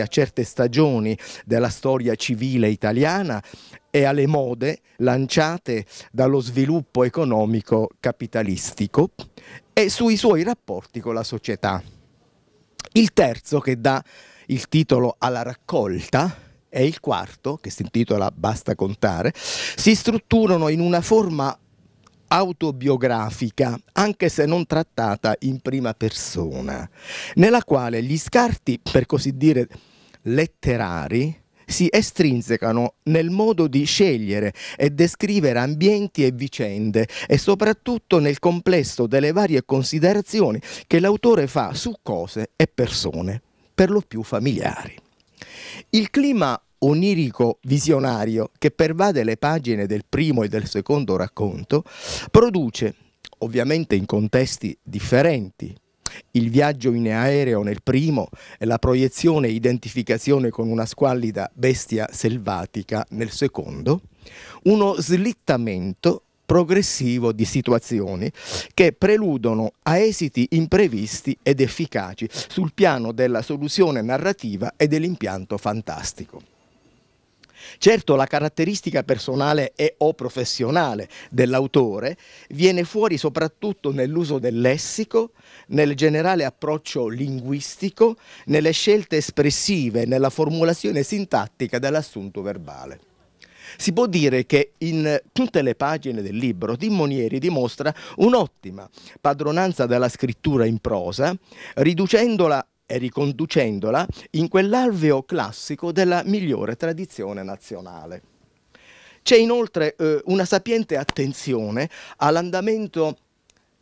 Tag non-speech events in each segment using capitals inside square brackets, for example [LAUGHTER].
a certe stagioni della storia civile italiana e alle mode lanciate dallo sviluppo economico capitalistico e sui suoi rapporti con la società. Il terzo che dà il titolo alla raccolta e il quarto, che si intitola Basta contare, si strutturano in una forma autobiografica, anche se non trattata in prima persona, nella quale gli scarti, per così dire, letterari, si estrinsecano nel modo di scegliere e descrivere ambienti e vicende e soprattutto nel complesso delle varie considerazioni che l'autore fa su cose e persone, per lo più familiari. Il clima onirico visionario che pervade le pagine del primo e del secondo racconto, produce, ovviamente in contesti differenti, il viaggio in aereo nel primo e la proiezione e identificazione con una squallida bestia selvatica nel secondo, uno slittamento progressivo di situazioni che preludono a esiti imprevisti ed efficaci sul piano della soluzione narrativa e dell'impianto fantastico. Certo la caratteristica personale e o professionale dell'autore viene fuori soprattutto nell'uso del lessico, nel generale approccio linguistico, nelle scelte espressive, nella formulazione sintattica dell'assunto verbale. Si può dire che in tutte le pagine del libro Timmonieri dimostra un'ottima padronanza della scrittura in prosa, riducendola e riconducendola in quell'alveo classico della migliore tradizione nazionale. C'è inoltre eh, una sapiente attenzione all'andamento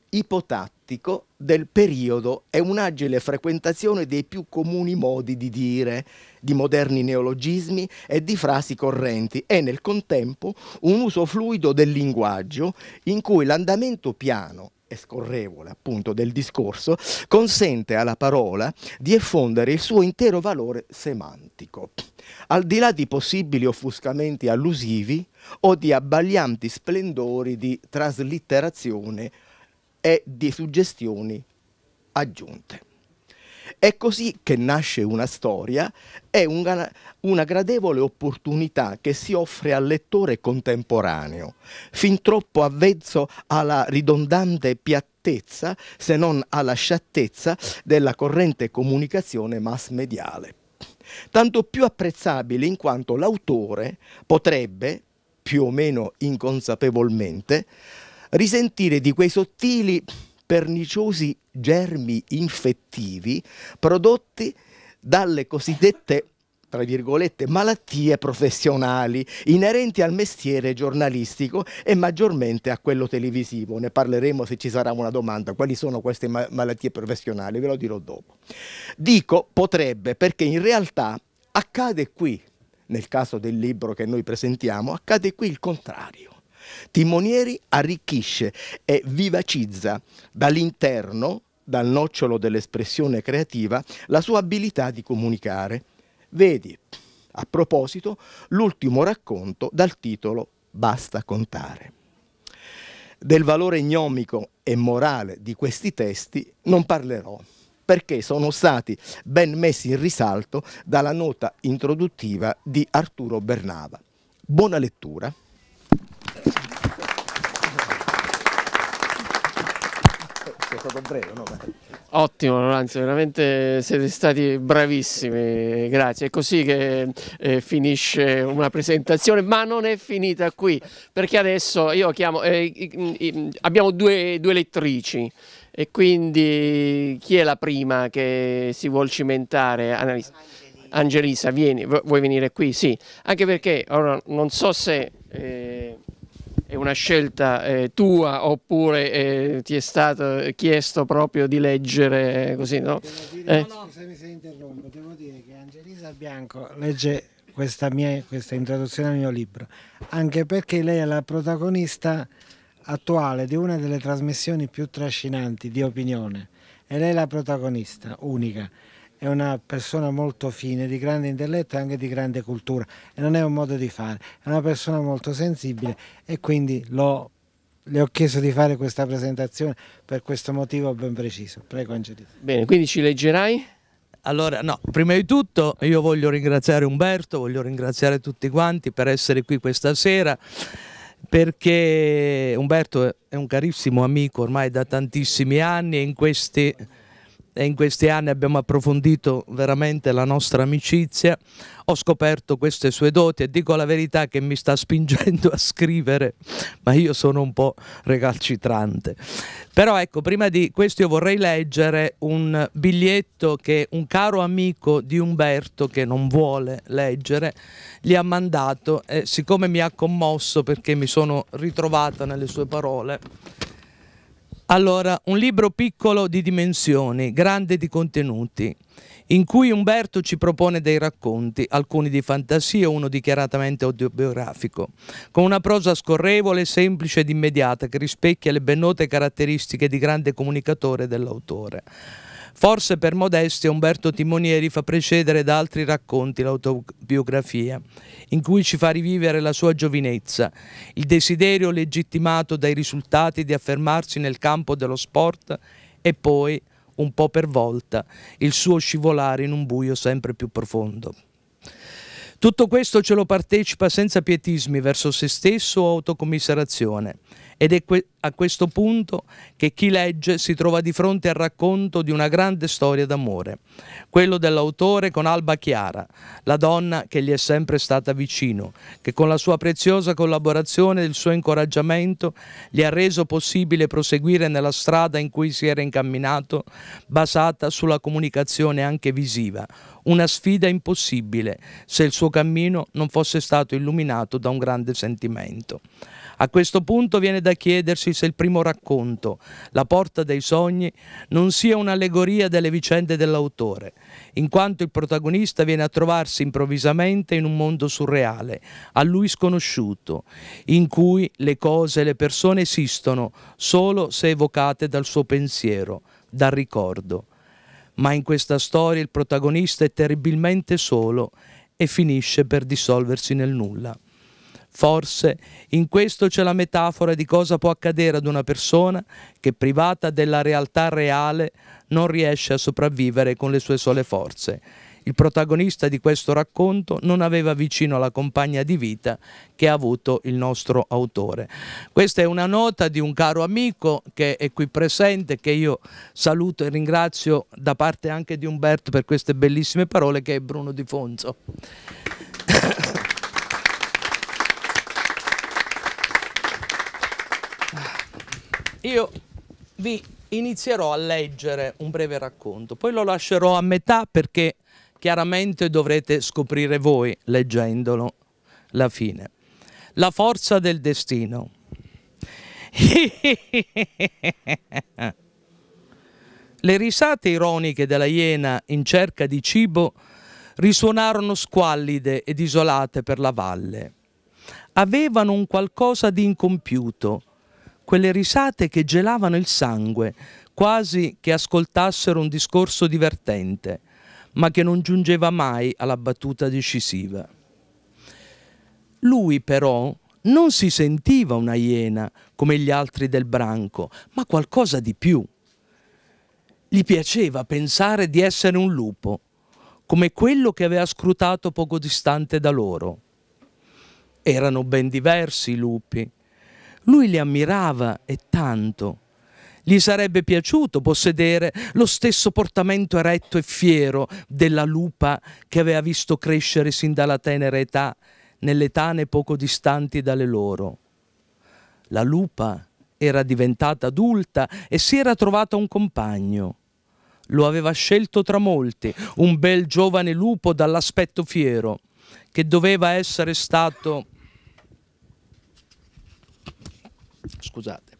ipotattico del periodo e un'agile frequentazione dei più comuni modi di dire, di moderni neologismi e di frasi correnti e nel contempo un uso fluido del linguaggio in cui l'andamento piano e scorrevole appunto del discorso, consente alla parola di effondere il suo intero valore semantico, al di là di possibili offuscamenti allusivi o di abbaglianti splendori di traslitterazione e di suggestioni aggiunte. È così che nasce una storia, è una, una, gradevole opportunità che si offre al lettore contemporaneo, fin troppo avvezzo alla ridondante piattezza, se non alla sciattezza, della corrente comunicazione mass-mediale. Tanto più apprezzabile in quanto l'autore potrebbe, più o meno inconsapevolmente, risentire di quei sottili perniciosi germi infettivi prodotti dalle cosiddette tra virgolette, malattie professionali inerenti al mestiere giornalistico e maggiormente a quello televisivo. Ne parleremo se ci sarà una domanda. Quali sono queste ma malattie professionali? Ve lo dirò dopo. Dico potrebbe perché in realtà accade qui, nel caso del libro che noi presentiamo, accade qui il contrario. Timonieri arricchisce e vivacizza dall'interno, dal nocciolo dell'espressione creativa, la sua abilità di comunicare. Vedi, a proposito, l'ultimo racconto dal titolo Basta contare. Del valore gnomico e morale di questi testi non parlerò perché sono stati ben messi in risalto dalla nota introduttiva di Arturo Bernava. Buona lettura. È stato breve, no? Ottimo Lorenzo, veramente siete stati bravissimi, grazie. È così che eh, finisce una presentazione, ma non è finita qui, perché adesso io chiamo, eh, eh, abbiamo due, due lettrici e quindi chi è la prima che si vuol cimentare? Annalisa. Angelisa, vieni, vuoi venire qui? Sì, anche perché allora, non so se... Eh, è una scelta eh, tua oppure eh, ti è stato chiesto proprio di leggere eh, così, no? Dire, eh. no, scusami se interrompo, devo dire che Angelisa Bianco legge questa, mia, questa introduzione al mio libro, anche perché lei è la protagonista attuale di una delle trasmissioni più trascinanti di opinione e lei è la protagonista unica è una persona molto fine, di grande intelletto e anche di grande cultura e non è un modo di fare, è una persona molto sensibile e quindi lo, le ho chiesto di fare questa presentazione per questo motivo ben preciso. Prego Angelina. Bene, quindi ci leggerai? Allora, no, prima di tutto io voglio ringraziare Umberto, voglio ringraziare tutti quanti per essere qui questa sera perché Umberto è un carissimo amico ormai da tantissimi anni e in questi e in questi anni abbiamo approfondito veramente la nostra amicizia, ho scoperto queste sue doti e dico la verità che mi sta [LAUGHS] spingendo a scrivere, ma io sono un po' recalcitrante. Però ecco, prima di questo io vorrei leggere un biglietto che un caro amico di Umberto, che non vuole leggere, gli ha mandato e siccome mi ha commosso perché mi sono ritrovata nelle sue parole, allora, un libro piccolo di dimensioni, grande di contenuti, in cui Umberto ci propone dei racconti, alcuni di fantasia, uno dichiaratamente autobiografico, con una prosa scorrevole, semplice ed immediata che rispecchia le ben note caratteristiche di grande comunicatore dell'autore. Forse per modestia Umberto Timonieri fa precedere da altri racconti l'autobiografia, in cui ci fa rivivere la sua giovinezza, il desiderio legittimato dai risultati di affermarsi nel campo dello sport e poi, un po' per volta, il suo scivolare in un buio sempre più profondo. Tutto questo ce lo partecipa senza pietismi verso se stesso o autocommiserazione. Ed è que a questo punto che chi legge si trova di fronte al racconto di una grande storia d'amore, quello dell'autore con Alba Chiara, la donna che gli è sempre stata vicino, che con la sua preziosa collaborazione e il suo incoraggiamento gli ha reso possibile proseguire nella strada in cui si era incamminato, basata sulla comunicazione anche visiva, una sfida impossibile se il suo cammino non fosse stato illuminato da un grande sentimento. A questo punto viene da chiedersi se il primo racconto, La porta dei sogni, non sia un'allegoria delle vicende dell'autore, in quanto il protagonista viene a trovarsi improvvisamente in un mondo surreale, a lui sconosciuto, in cui le cose e le persone esistono solo se evocate dal suo pensiero, dal ricordo. Ma in questa storia il protagonista è terribilmente solo e finisce per dissolversi nel nulla. Forse in questo c'è la metafora di cosa può accadere ad una persona che privata della realtà reale non riesce a sopravvivere con le sue sole forze. Il protagonista di questo racconto non aveva vicino la compagna di vita che ha avuto il nostro autore. Questa è una nota di un caro amico che è qui presente, che io saluto e ringrazio da parte anche di Umberto per queste bellissime parole, che è Bruno Di Fonzo. io vi inizierò a leggere un breve racconto, poi lo lascerò a metà perché chiaramente dovrete scoprire voi, leggendolo, la fine. La forza del destino. [LAUGHS] Le risate ironiche della iena in cerca di cibo risuonarono squallide ed isolate per la valle. Avevano un qualcosa di incompiuto, quelle risate che gelavano il sangue, quasi che ascoltassero un discorso divertente, ma che non giungeva mai alla battuta decisiva. Lui però non si sentiva una iena come gli altri del branco, ma qualcosa di più. Gli piaceva pensare di essere un lupo, come quello che aveva scrutato poco distante da loro. Erano ben diversi i lupi, lui li ammirava e tanto. Gli sarebbe piaciuto possedere lo stesso portamento eretto e fiero della lupa che aveva visto crescere sin dalla tenera età nelle tane poco distanti dalle loro. La lupa era diventata adulta e si era trovata un compagno. Lo aveva scelto tra molti, un bel giovane lupo dall'aspetto fiero, che doveva essere stato Scusate.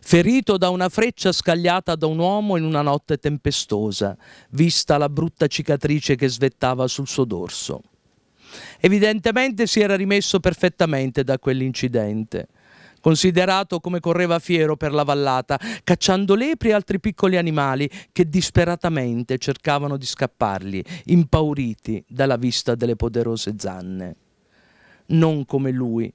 Ferito da una freccia scagliata da un uomo in una notte tempestosa, vista la brutta cicatrice che svettava sul suo dorso. Evidentemente si era rimesso perfettamente da quell'incidente considerato come correva fiero per la vallata, cacciando lepri e altri piccoli animali che disperatamente cercavano di scappargli, impauriti dalla vista delle poderose zanne. Non come lui,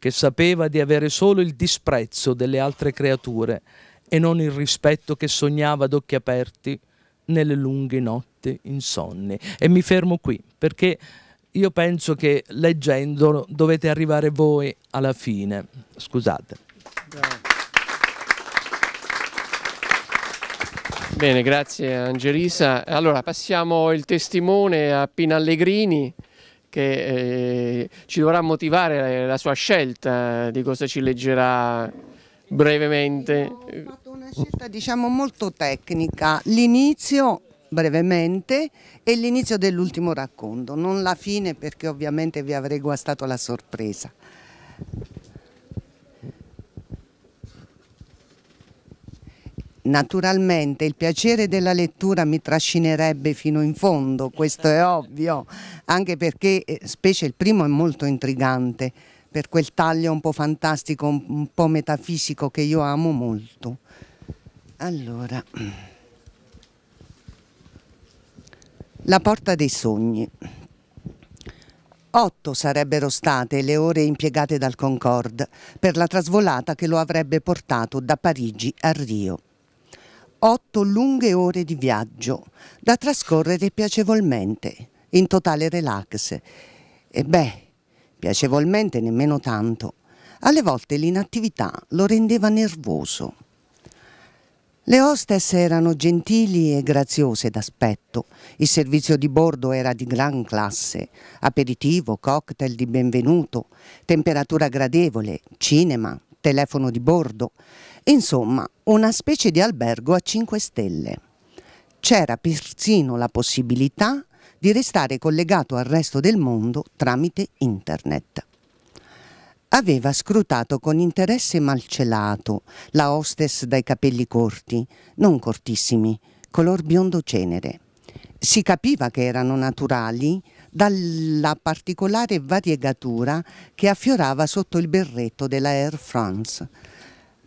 che sapeva di avere solo il disprezzo delle altre creature e non il rispetto che sognava ad occhi aperti nelle lunghe notti insonni. E mi fermo qui perché io penso che leggendo dovete arrivare voi alla fine. Scusate. Bene, grazie Angelisa. Allora passiamo il testimone a Pina Allegrini che eh, ci dovrà motivare la sua scelta di cosa ci leggerà brevemente. Ho fatto una scelta diciamo molto tecnica, l'inizio brevemente e l'inizio dell'ultimo racconto, non la fine perché ovviamente vi avrei guastato la sorpresa. Naturalmente il piacere della lettura mi trascinerebbe fino in fondo, questo è ovvio, anche perché eh, specie il primo è molto intrigante, per quel taglio un po' fantastico, un po' metafisico che io amo molto. Allora, la porta dei sogni. Otto sarebbero state le ore impiegate dal Concorde per la trasvolata che lo avrebbe portato da Parigi a Rio otto lunghe ore di viaggio da trascorrere piacevolmente, in totale relax. E beh, piacevolmente nemmeno tanto. Alle volte l'inattività lo rendeva nervoso. Le hostess erano gentili e graziose d'aspetto. Il servizio di bordo era di gran classe. Aperitivo, cocktail di benvenuto, temperatura gradevole, cinema, telefono di bordo. Insomma, una specie di albergo a 5 stelle. C'era persino la possibilità di restare collegato al resto del mondo tramite internet. Aveva scrutato con interesse malcelato la hostess dai capelli corti, non cortissimi, color biondo cenere. Si capiva che erano naturali dalla particolare variegatura che affiorava sotto il berretto della Air France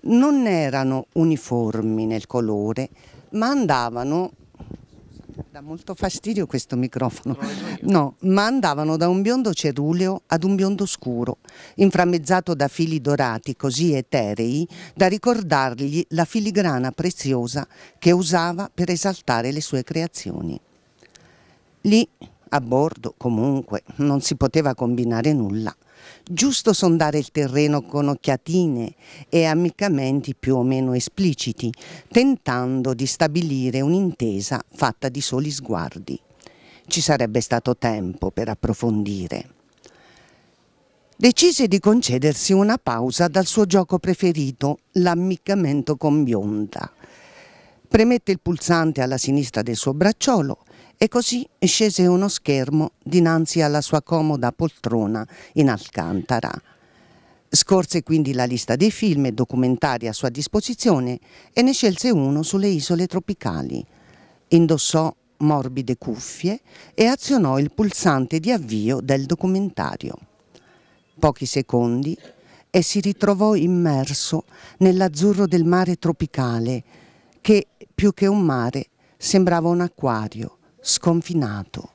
non erano uniformi nel colore, ma andavano da molto fastidio questo microfono. No, ma andavano da un biondo ceruleo ad un biondo scuro, inframmezzato da fili dorati così eterei da ricordargli la filigrana preziosa che usava per esaltare le sue creazioni. Lì a bordo, comunque, non si poteva combinare nulla. Giusto sondare il terreno con occhiatine e ammiccamenti più o meno espliciti, tentando di stabilire un'intesa fatta di soli sguardi. Ci sarebbe stato tempo per approfondire. Decise di concedersi una pausa dal suo gioco preferito, l'ammiccamento con bionda premette il pulsante alla sinistra del suo bracciolo e così scese uno schermo dinanzi alla sua comoda poltrona in Alcantara. Scorse quindi la lista dei film e documentari a sua disposizione e ne scelse uno sulle isole tropicali. Indossò morbide cuffie e azionò il pulsante di avvio del documentario. Pochi secondi e si ritrovò immerso nell'azzurro del mare tropicale che, più che un mare, sembrava un acquario sconfinato,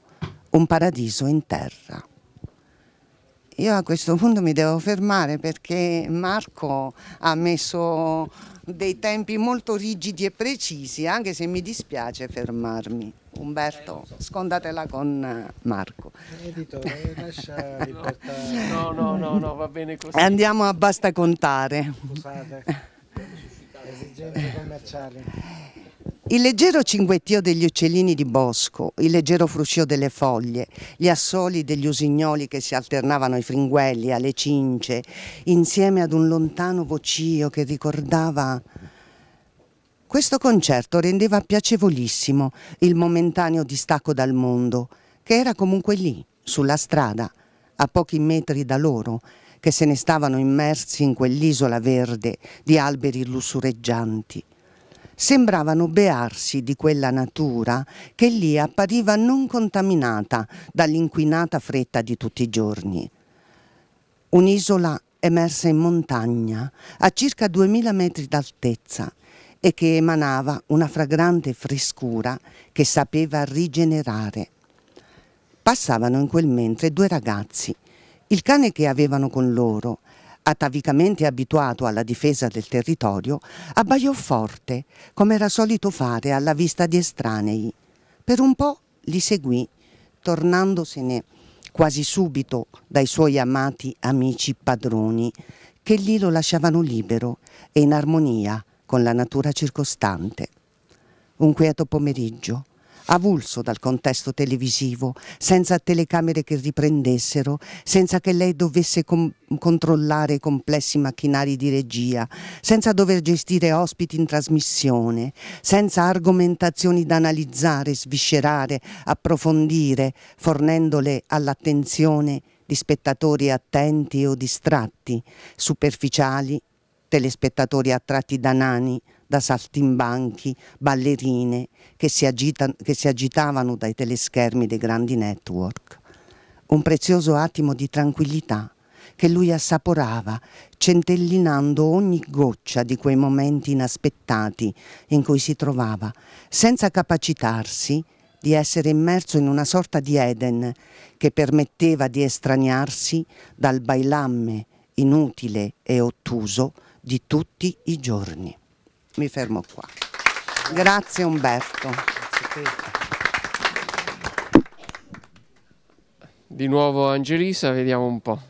un paradiso in terra. Io a questo punto mi devo fermare perché Marco ha messo dei tempi molto rigidi e precisi, anche se mi dispiace fermarmi. Umberto, scondatela con Marco. Editore, lascia riportare. No, no, no, no, va bene così. Andiamo a basta contare. Scusate, esigenze commerciali. Il leggero cinguettio degli uccellini di bosco, il leggero fruscio delle foglie, gli assoli degli usignoli che si alternavano ai fringuelli, alle cince, insieme ad un lontano vocio che ricordava... Questo concerto rendeva piacevolissimo il momentaneo distacco dal mondo, che era comunque lì, sulla strada, a pochi metri da loro, che se ne stavano immersi in quell'isola verde di alberi lussureggianti sembravano bearsi di quella natura che lì appariva non contaminata dall'inquinata fretta di tutti i giorni. Un'isola emersa in montagna a circa 2000 metri d'altezza e che emanava una fragrante frescura che sapeva rigenerare. Passavano in quel mentre due ragazzi, il cane che avevano con loro atavicamente abituato alla difesa del territorio, abbaiò forte, come era solito fare alla vista di estranei. Per un po' li seguì, tornandosene quasi subito dai suoi amati amici padroni, che lì lo lasciavano libero e in armonia con la natura circostante. Un quieto pomeriggio, avulso dal contesto televisivo, senza telecamere che riprendessero, senza che lei dovesse com controllare complessi macchinari di regia, senza dover gestire ospiti in trasmissione, senza argomentazioni da analizzare, sviscerare, approfondire, fornendole all'attenzione di spettatori attenti o distratti, superficiali, telespettatori attratti da nani da saltimbanchi, ballerine che si, agitano, che si agitavano dai teleschermi dei grandi network. Un prezioso attimo di tranquillità che lui assaporava, centellinando ogni goccia di quei momenti inaspettati in cui si trovava, senza capacitarsi di essere immerso in una sorta di Eden che permetteva di estraniarsi dal bailamme inutile e ottuso di tutti i giorni mi fermo qua. Grazie Umberto. Di nuovo Angelisa, vediamo un po'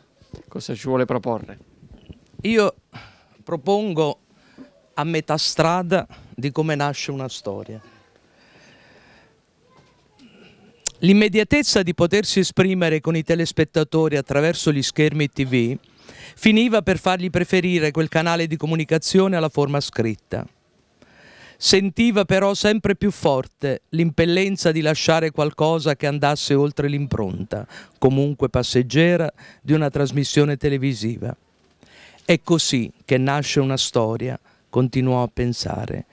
cosa ci vuole proporre. Io propongo a metà strada di come nasce una storia. L'immediatezza di potersi esprimere con i telespettatori attraverso gli schermi TV finiva per fargli preferire quel canale di comunicazione alla forma scritta. Sentiva però sempre più forte l'impellenza di lasciare qualcosa che andasse oltre l'impronta, comunque passeggera, di una trasmissione televisiva. È così che nasce una storia, continuò a pensare.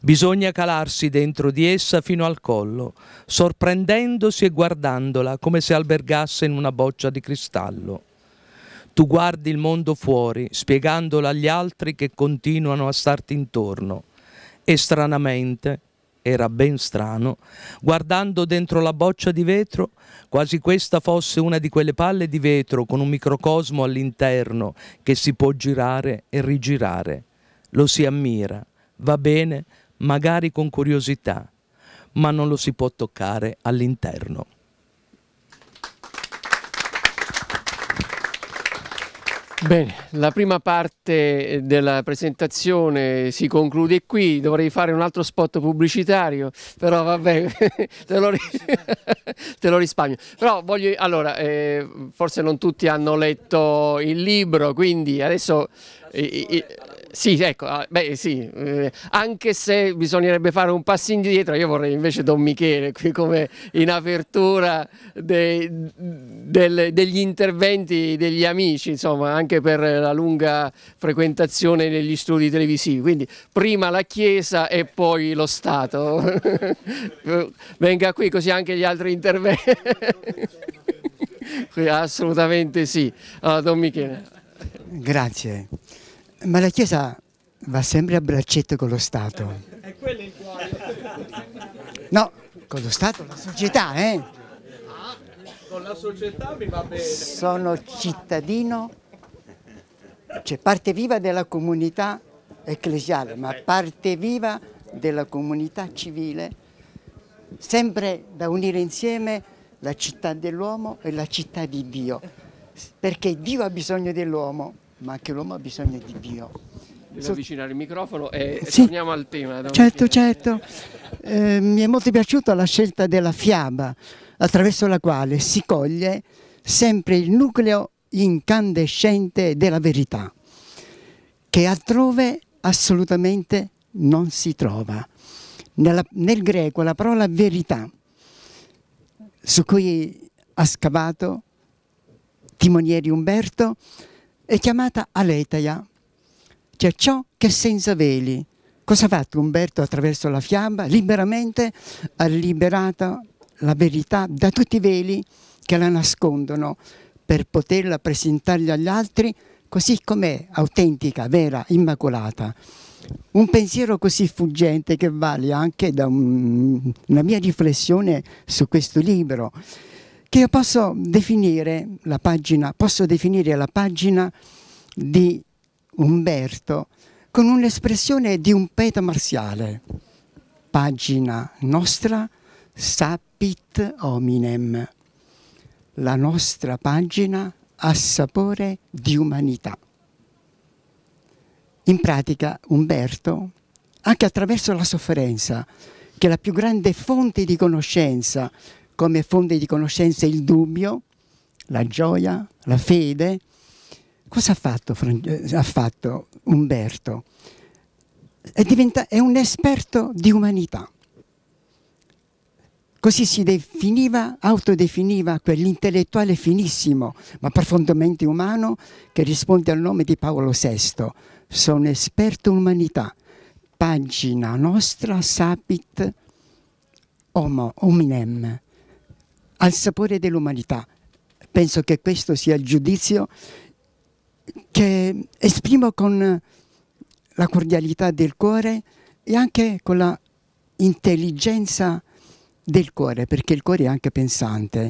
Bisogna calarsi dentro di essa fino al collo, sorprendendosi e guardandola come se albergasse in una boccia di cristallo. Tu guardi il mondo fuori, spiegandolo agli altri che continuano a starti intorno e stranamente, era ben strano, guardando dentro la boccia di vetro, quasi questa fosse una di quelle palle di vetro con un microcosmo all'interno che si può girare e rigirare. Lo si ammira, va bene, magari con curiosità, ma non lo si può toccare all'interno. Bene, la prima parte eh, della presentazione si conclude qui, dovrei fare un altro spot pubblicitario, però vabbè, [LAUGHS] te lo, [LAUGHS] te lo risparmio. Però voglio, allora, eh, forse non tutti hanno letto il libro, quindi adesso... Eh, eh, sì, ecco, ah, beh, sì, eh, anche se bisognerebbe fare un passo indietro, io vorrei invece Don Michele qui come in apertura dei, del, degli interventi degli amici, insomma, anche per la lunga frequentazione negli studi televisivi. Quindi prima la Chiesa e poi lo Stato. [LAUGHS] Venga qui così anche gli altri interventi. [LAUGHS] Assolutamente sì. Allora, ah, Don Michele. Grazie. Ma la Chiesa va sempre a braccetto con lo Stato. È quello il cuore. No, con lo Stato, la società, eh? con la società mi va bene. Sono cittadino, cioè parte viva della comunità ecclesiale, ma parte viva della comunità civile, sempre da unire insieme la città dell'uomo e la città di Dio, perché Dio ha bisogno dell'uomo ma anche l'uomo ha bisogno di Dio. Devo avvicinare il microfono e sì. torniamo al tema. Certo, certo. Eh, mi è molto piaciuta la scelta della fiaba, attraverso la quale si coglie sempre il nucleo incandescente della verità, che altrove assolutamente non si trova. Nella, nel greco la parola verità, su cui ha scavato Timonieri Umberto, è chiamata Aletheia, cioè ciò che senza veli. Cosa ha fatto Umberto attraverso la fiaba? Liberamente ha liberato la verità da tutti i veli che la nascondono per poterla presentare agli altri così com'è, autentica, vera, immacolata. Un pensiero così fuggente che vale anche da un, una mia riflessione su questo libro che io posso definire la pagina, posso definire la pagina di Umberto con un'espressione di un poeta marziale. Pagina nostra sapit hominem. La nostra pagina ha sapore di umanità. In pratica Umberto, anche attraverso la sofferenza, che è la più grande fonte di conoscenza come fonte di conoscenza il dubbio, la gioia, la fede. Cosa ha fatto, eh, ha fatto Umberto? È, diventa, è un esperto di umanità. Così si definiva, autodefiniva quell'intellettuale finissimo, ma profondamente umano, che risponde al nome di Paolo VI. Sono esperto umanità. Pagina nostra sapit homo hominem al sapore dell'umanità. Penso che questo sia il giudizio che esprimo con la cordialità del cuore e anche con l'intelligenza del cuore, perché il cuore è anche pensante.